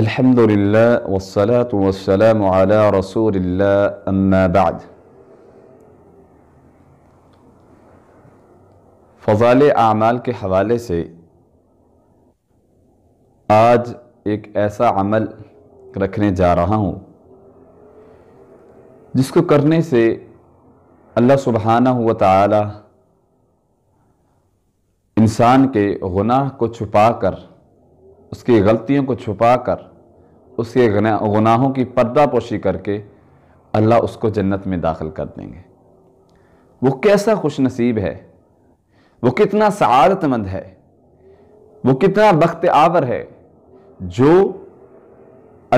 الحمد لله والصلاة والسلام على رسول الله أما بعد fall आमाल के हवाले से आज एक ऐसा अमल रखने जा रहा हूँ जिसको करने से अल्लाह सुबहाना हुआ ताला इंसान के गुनाह को छुपा कर उसकी गलतियों को छुपा कर उसके गुनाहों की पर्दा पोशी करके अल्लाह उसको जन्नत में दाखिल कर देंगे वो कैसा खुश नसीब है वो कितना सआदतमंद है वो कितना बख्त आवर है जो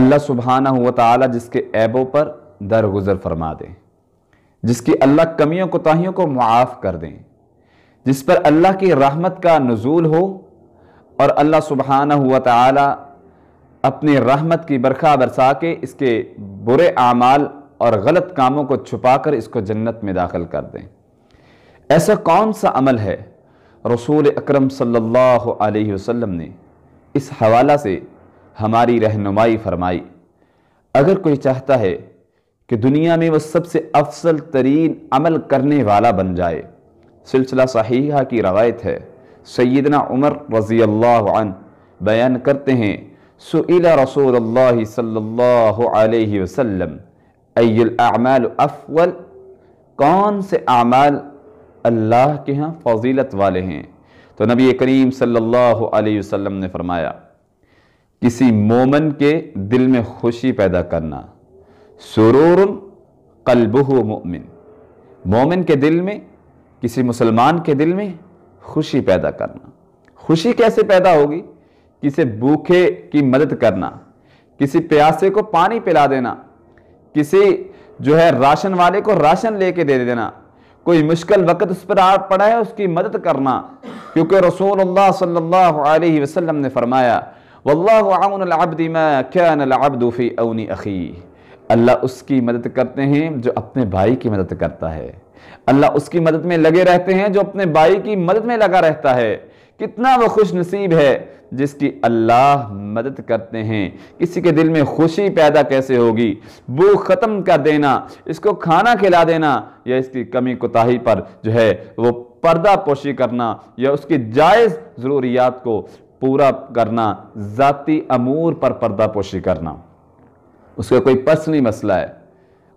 अल्लाह सुबहाना हुआ ताला जिसके ऐबों पर दरगुजर फरमा दें जिसकी अल्लाह कमियों कोताहियों को मुआफ़ कर दें जिस पर अल्लाह की रहमत का नजूल हो और अल्लाह सुबहाना हुआ ताला अपनी रहमत की बरखा बरसा के इसके बुरे आमाल और गलत कामों को छुपाकर इसको जन्नत में दाखिल कर दें ऐसा कौन सा अमल है रसूल अकरम सल्लल्लाहु अलैहि वसल्लम ने इस हवाला से हमारी रहनुमाई फरमाई अगर कोई चाहता है कि दुनिया में वह सबसे अफसल तरीन अमल करने वाला बन जाए सिलसिला सहीहा की रवायत है सैदना उमर रज़ी अल्लाह बयान करते हैं सुला रसूल वसम अमाल अफवल कौन से अमाल अल्लाह के यहाँ फजीलत वाले हैं तो नबी करीम सल्लल्लाहु अलैहि वसल्लम ने फरमाया किसी मोमन के दिल में खुशी पैदा करना सुरूर कलबह मोमिन मोमिन के दिल में किसी मुसलमान के दिल में खुशी पैदा करना खुशी कैसे पैदा होगी किसी भूखे की मदद करना किसी प्यासे को पानी पिला देना किसी जो है राशन वाले को राशन लेके दे देना कोई मुश्किल वक़्त उस पर आ पड़ा है उसकी मदद करना क्योंकि अल्लाह सल्लल्लाहु अलैहि वसल्लम ने फरमाया वल्लाहु आउन अल-अब्दी मा कान अल-अब्दु फी औनी अल्लाह उसकी मदद करते हैं जो अपने भाई की मदद करता है अल्लाह उसकी मदद में लगे रहते हैं जो अपने भाई की मदद में लगा रहता है कितना वो खुश नसीब है जिसकी अल्लाह मदद करते हैं किसी के दिल में खुशी पैदा कैसे होगी भूख ख़त्म कर देना इसको खाना खिला देना या इसकी कमी कोताही पर जो है वो पर्दा पोशी करना या उसकी जायज़ ज़रूरियात को पूरा करना ज़ाती अमूर पर पर्दा पोशी करना उसका कोई पर्सनली मसला है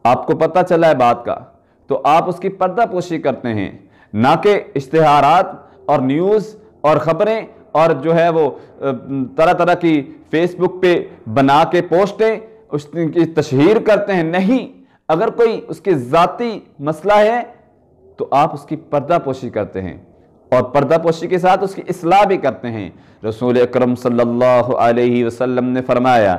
आपको पता चला है बात का तो आप उसकी पर्दापोशी करते हैं ना कि इश्तहारात और न्यूज़ और ख़बरें और जो है वो तरह तरह की फेसबुक पे बना के पोस्टें उसकी तशहर करते हैं नहीं अगर कोई उसके ज़ाती मसला है तो आप उसकी पर्दापोशी करते हैं और पर्दापोशी के साथ उसकी असलाह भी करते हैं रसूल अक्रम सल्लल्लाहु ने फरमाया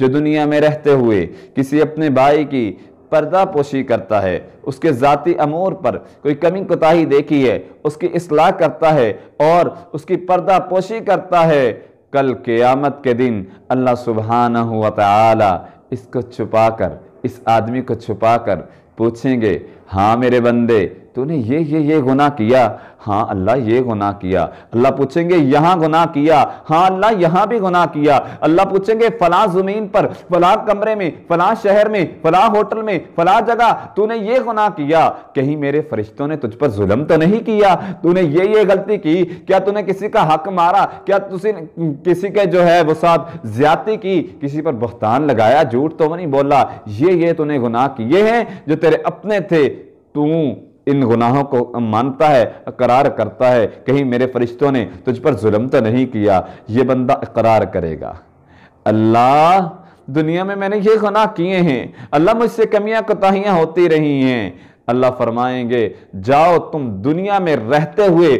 जो दुनिया में रहते हुए किसी अपने भाई की पर्दा पोशी करता है उसके ज़ाती अमूर पर कोई कमी कोताही देखी है उसकी असलाह करता है और उसकी पर्दा पोशी करता है कल क़यामत के दिन अल्लाह सुबहाना हुआ तला इसको छुपा कर इस आदमी को छुपा कर पूछेंगे हाँ मेरे बंदे तूने ये ये ये गुनाह किया हाँ अल्लाह ये गुनाह किया अल्लाह पूछेंगे यहाँ गुनाह किया हाँ अल्लाह यहाँ भी गुनाह किया अल्लाह पूछेंगे फला ज़मीन पर फला कमरे में फला शहर में फला होटल में फला जगह तूने ये गुनाह किया कहीं मेरे फरिश्तों ने तुझ पर जुल्म तो नहीं किया तूने ये ये गलती की क्या तूने किसी का हक मारा क्या तुझे किसी के जो है वो साथ ज्यादा की किसी पर बहतान लगाया झूठ तो नहीं बोला ये ये तूने गुनाह किए हैं जो तेरे अपने थे तू इन गुनाहों को मानता है करार करता है कहीं मेरे फरिश्तों ने तुझ पर जुल्म तो नहीं किया ये बंदा करार करेगा अल्लाह दुनिया में मैंने ये गुनाह किए हैं अल्लाह मुझसे कमियां कोताहियां होती रही हैं अल्लाह फरमाएंगे जाओ तुम दुनिया में रहते हुए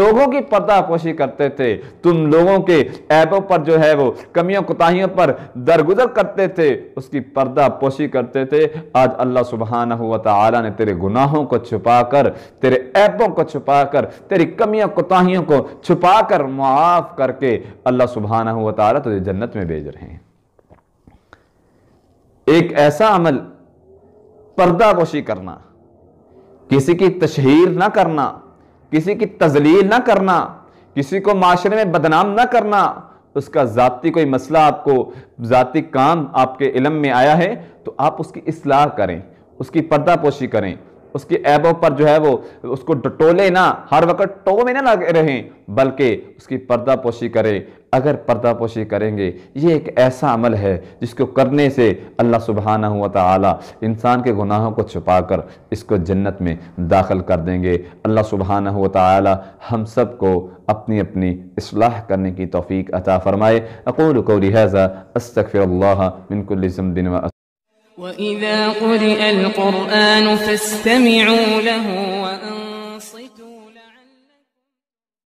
लोगों की पर्दापोशी करते थे तुम लोगों के ऐबों पर जो है वो कमियों कोताहियों पर दरगुजर करते थे उसकी पर्दापोशी करते थे आज अल्लाह सुबहाना हुआ तला ने तेरे गुनाहों को छुपा कर तेरे ऐबों को छुपा कर तेरी कमियों कोताहियों को छुपा कर मुआफ करके अल्लाह सुबहाना हुआ तला तुझे जन्नत में भेज रहे हैं एक ऐसा अमल पर्दापोशी करना किसी की तशहर ना करना किसी की तजलील ना करना किसी को माशरे में बदनाम ना करना उसका ज़ाती कोई मसला आपको ज़ाती काम आपके इलम में आया है तो आप उसकी असलाह करें उसकी पर्दापोशी करें उसके ऐबों पर जो है वो उसको डटोले ना हर वक्त टो में ना लगे रहें बल्कि उसकी पर्दापोशी करें अगर पर्दापोशी करेंगे ये एक ऐसा अमल है जिसको करने से अल्लाह सुबहाना हुआ ताला इंसान के गुनाहों को छुपा कर इसको जन्नत में दाखिल कर देंगे अल्लाह सुबहाना हुआ ताला हम सब को अपनी अपनी असलाह करने की तोफ़ी अता फ़रमाए अकूल को लिहाजा अस्तफ़िर मिनकुल्ज़म दिन व وإذا قرئ القرآن فاستمعوا له